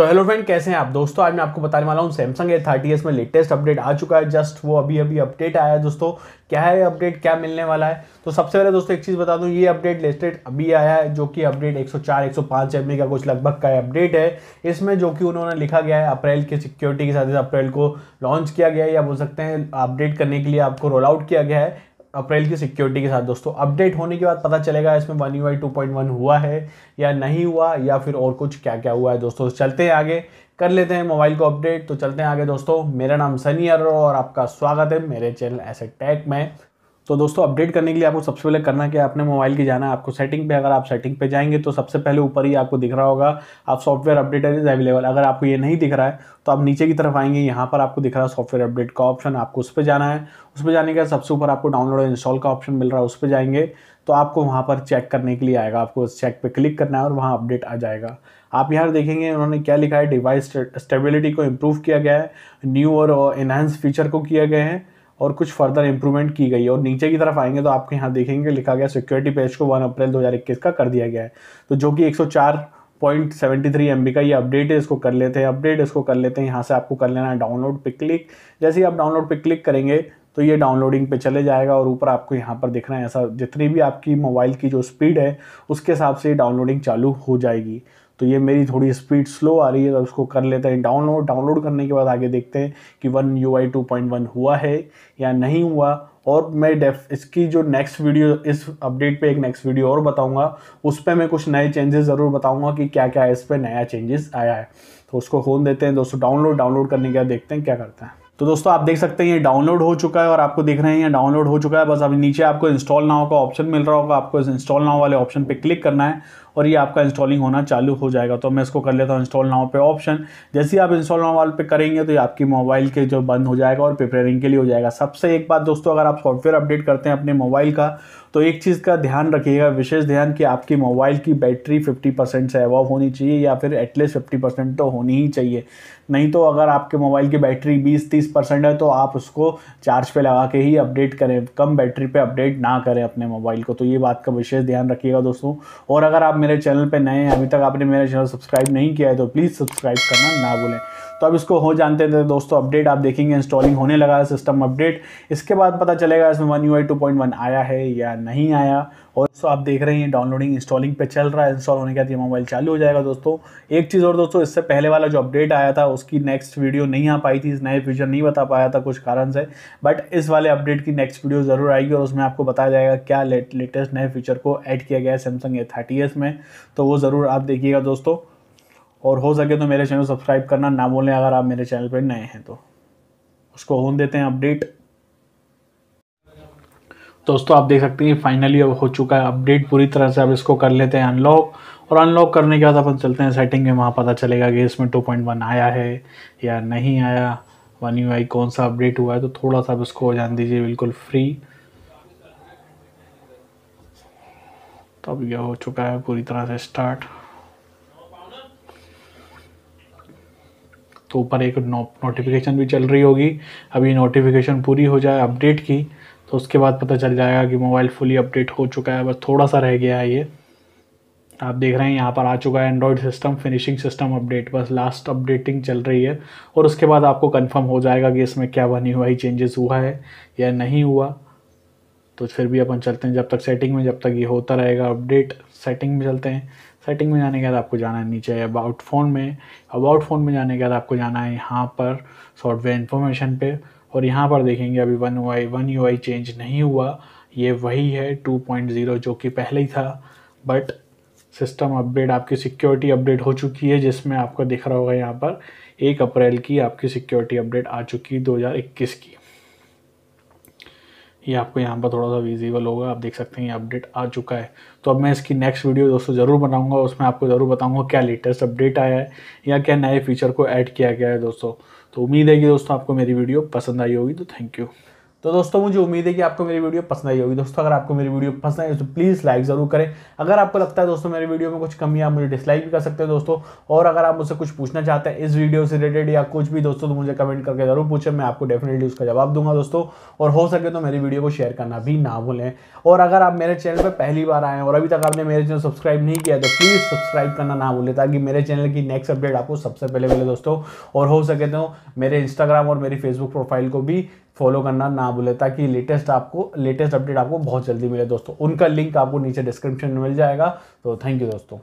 तो hello friend कैसे हैं आप दोस्तों आज मैं आपको बताने वाला हूँ सैमसंग ए थर्टी एस में लेटेस्ट अपडेट आ चुका है जस्ट वो अभी अभी अपडेट आया है दोस्तों क्या है अपडेट क्या मिलने वाला है तो सबसे पहले दोस्तों एक चीज़ बता दूँ ये अपडेट लेटेस्ट अभी आया है जो कि अपडेट 104 सौ चार का कुछ लगभग का अपडेट है इसमें जो कि उन्होंने लिखा गया है अप्रैल की सिक्योरिटी के साथ अप्रैल को लॉन्च किया गया है या बोल सकते हैं अपडेट करने के लिए आपको रोल आउट किया गया है अप्रैल की सिक्योरिटी के साथ दोस्तों अपडेट होने के बाद पता चलेगा इसमें one U I two point one हुआ है या नहीं हुआ या फिर और कुछ क्या क्या हुआ है दोस्तों चलते हैं आगे कर लेते हैं मोबाइल को अपडेट तो चलते हैं आगे दोस्तों मेरा नाम सनी अरो और आपका स्वागत है मेरे चैनल एसेट टैक में तो दोस्तों अपडेट करने के लिए आपको सबसे पहले करना क्या अपने मोबाइल की जाना है आपको सेटिंग पे अगर आप सेटिंग पे जाएंगे तो सबसे पहले ऊपर ही आपको दिख रहा होगा आप सॉफ्टवेयर अपडेट इज अवेलेबल अगर आपको ये नहीं दिख रहा है तो आप नीचे की तरफ आएंगे यहाँ पर आपको दिख रहा है सॉफ्टवेयर अपडेट का ऑप्शन आपको उस पर जाना है उस पर जाने के बाद सबसे ऊपर आपको डाउनलोड इंस्टॉल का ऑप्शन मिल रहा है उस पर जाएंगे तो आपको वहाँ पर चेक करने के लिए आएगा आपको उस चेक पर क्लिक करना है और वहाँ अपडेट आ जाएगा आप यहाँ देखेंगे उन्होंने क्या लिखा है डिवाइस स्टेबिलिटी को इम्प्रूव किया गया है न्यू और इन्हांस फीचर को किया गया है और कुछ फर्दर इंप्रूवमेंट की गई है और नीचे की तरफ आएंगे तो आपके यहाँ देखेंगे लिखा गया सिक्योरिटी पेज को 1 अप्रैल 2021 का कर दिया गया है तो जो कि 104 पॉइंट सेवेंटी थ्री एम का ये अपडेट है इसको कर लेते हैं अपडेट इसको कर लेते हैं यहाँ से आपको कर लेना है डाउनलोड पे क्लिक जैसे ही आप डाउनलोड पे क्लिक करेंगे तो ये डाउनलोडिंग पे चले जाएगा और ऊपर आपको यहाँ पर देखना है ऐसा जितनी भी आपकी मोबाइल की जो स्पीड है उसके हिसाब से ये डाउनलोडिंग चालू हो जाएगी तो ये मेरी थोड़ी स्पीड स्लो आ रही है तो उसको कर लेते हैं डाउनलोड डाउनलोड करने के बाद आगे देखते हैं कि one U I two point one हुआ है या नहीं हुआ और मैं डेफ इसकी जो नेक्स्ट वीडियो इस अपडेट पे एक नेक्स्ट वीडियो और बताऊंगा उस पर मैं कुछ नए चेंजेस ज़रूर बताऊंगा कि क्या क्या इस पर नया चेंजेस आया है तो उसको खोल देते हैं दोस्तों डाउनलोड डाउनलोड करने के बाद देखते हैं क्या करते हैं तो दोस्तों आप देख सकते हैं ये डाउनलोड हो चुका है और आपको देख रहे हैं ये डाउनलोड हो चुका है बस अभी नीचे आपको इंस्टॉल नाव का ऑप्शन मिल रहा होगा आपको इस इंस्टॉल नाव वाले ऑप्शन पे क्लिक करना है और ये आपका इंस्टॉलिंग होना चालू हो जाएगा तो मैं इसको कर लेता हूँ इंस्टॉल नाव पे ऑप्शन जैसे ही आप इंस्टॉल नाव वाल पे करेंगे तो ये आपकी मोबाइल के जो बंद हो जाएगा और प्रिपेयरिंग के लिए हो जाएगा सबसे एक बात दोस्तों अगर आप सॉफ्टवेयर अपडेट करते हैं अपने मोबाइल का तो एक चीज़ का ध्यान रखिएगा विशेष ध्यान कि आपकी मोबाइल की बैटरी फिफ्टी परसेंट से अवॉव होनी चाहिए या फिर एटलीस्ट फिफ्टी परसेंट तो होनी ही चाहिए नहीं तो अगर आपके मोबाइल की बैटरी बीस तीस परसेंट है तो आप उसको चार्ज पर लगा के ही अपडेट करें कम बैटरी पर अपडेट ना करें अपने मोबाइल को तो ये बात का विशेष ध्यान रखिएगा दोस्तों और अगर आप मेरे चैनल पे नए हैं अभी तक आपने मेरा चैनल सब्सक्राइब नहीं किया है तो प्लीज़ सब्सक्राइब करना ना भूलें तो अब इसको हो जानते थे तो दोस्तों अपडेट आप देखेंगे इंस्टॉलिंग होने लगा है सिस्टम अपडेट इसके बाद पता चलेगा इसमें one U I two point one आया है या नहीं आया और सो आप देख रहे हैं डाउनलोडिंग इंस्टॉलिंग पे चल रहा है इंस्टॉल होने के बाद ये मोबाइल चालू हो जाएगा दोस्तों एक चीज़ और दोस्तों इससे पहले वाला जो अपडेट आया था उसकी नेक्स्ट वीडियो नहीं आ पाई थी नए फीचर नहीं बता पाया था कुछ कारण से बट इस वाले अपडेट की नेक्स्ट वीडियो ज़रूर आएगी और उसमें आपको बताया जाएगा क्या लेटेस्ट नए फीचर को ऐड किया गया है सैमसंग ए में में तो वो ज़रूर आप देखिएगा दोस्तों और हो सके तो मेरे चैनल सब्सक्राइब करना ना बोलें अगर आप मेरे चैनल पर नए हैं तो उसको होन देते हैं अपडेट दोस्तों आप देख सकते हैं फाइनली अब हो चुका है अपडेट पूरी तरह से अब इसको कर लेते हैं अनलॉक और अनलॉक करने के बाद अपन चलते हैं सेटिंग में वहाँ पता चलेगा कि इसमें 2.1 आया है या नहीं आया वन यू आई कौन सा अपडेट हुआ है तो थोड़ा सा अब इसको जान दीजिए बिल्कुल फ्री तो अब यह हो चुका है पूरी तरह से स्टार्ट तो ऊपर एक नोटिफिकेशन भी चल रही होगी अभी नोटिफिकेशन पूरी हो जाए अपडेट की तो उसके बाद पता चल जाएगा कि मोबाइल फुली अपडेट हो चुका है बस थोड़ा सा रह गया है ये आप देख रहे हैं यहाँ पर आ चुका है Android system finishing system update बस लास्ट अपडेटिंग चल रही है और उसके बाद आपको कंफर्म हो जाएगा कि इसमें क्या बनी हुआ ही चेंजेस हुआ है या नहीं हुआ तो फिर भी अपन चलते हैं जब तक सेटिंग में जब तक ये होता रहेगा अपडेट सेटिंग में चलते हैं सेटिंग में जाने के बाद आपको जाना है नीचे अबाउट फ़ोन में अबाउट फ़ोन में जाने के बाद आपको जाना है यहाँ पर सॉफ्टवेयर इन्फॉर्मेशन पे और यहाँ पर देखेंगे अभी one Y I one U I change नहीं हुआ ये वही है टू पॉइंट ज़ीरो जो कि पहले ही था बट सिस्टम अपडेट आपकी सिक्योरिटी अपडेट हो चुकी है जिसमें आपको दिख रहा होगा यहाँ पर एक अप्रैल की आपकी सिक्योरिटी अपडेट आ चुकी है इक्कीस की ये आपको यहाँ पर थोड़ा सा विजिबल होगा आप देख सकते हैं ये अपडेट आ चुका है तो अब मैं इसकी नेक्स्ट वीडियो दोस्तों ज़रूर बनाऊंगा उसमें आपको ज़रूर बताऊंगा क्या लेटेस्ट अपडेट आया है या क्या नए फीचर को ऐड किया गया है दोस्तों तो उम्मीद है कि दोस्तों आपको मेरी वीडियो पसंद आई होगी तो थैंक यू तो दोस्तों मुझे उम्मीद है कि आपको मेरी वीडियो पसंद आई होगी दोस्तों अगर आपको मेरी वीडियो पसंद आई तो प्लीज़ लाइक ज़रूर करें अगर आपको लगता है दोस्तों मेरी वीडियो में कुछ कमी आप मुझे डिसलाइक भी कर सकते हैं दोस्तों और अगर आप मुझसे कुछ पूछना चाहते हैं इस वीडियो से रिलेटेड या कुछ भी दोस्तों तो मुझे कमेंट करके ज़रूर पूछें मैं आपको डेफिनेटली उसका जवाब दूंगा दोस्तों और हो सके तो मेरी वीडियो को शेयर करना भी ना भूलें और अगर आप मेरे चैनल पर पहली बार आएँ और अभी तक आपने मेरे चैनल सब्सक्राइब नहीं किया तो प्लीज़ सब्सक्राइब करना ना भूलें ताकि मेरे चैनल की नेक्स्ट अपडेट आपको सबसे पहले मिले दोस्तों और हो सके तो मेरे इंस्टाग्राम और मेरी फेसबुक प्रोफाइल को भी फॉलो करना ना भूले ताकि लेटेस्ट आपको लेटेस्ट अपडेट आपको बहुत जल्दी मिले दोस्तों उनका लिंक आपको नीचे डिस्क्रिप्शन में मिल जाएगा तो थैंक यू दोस्तों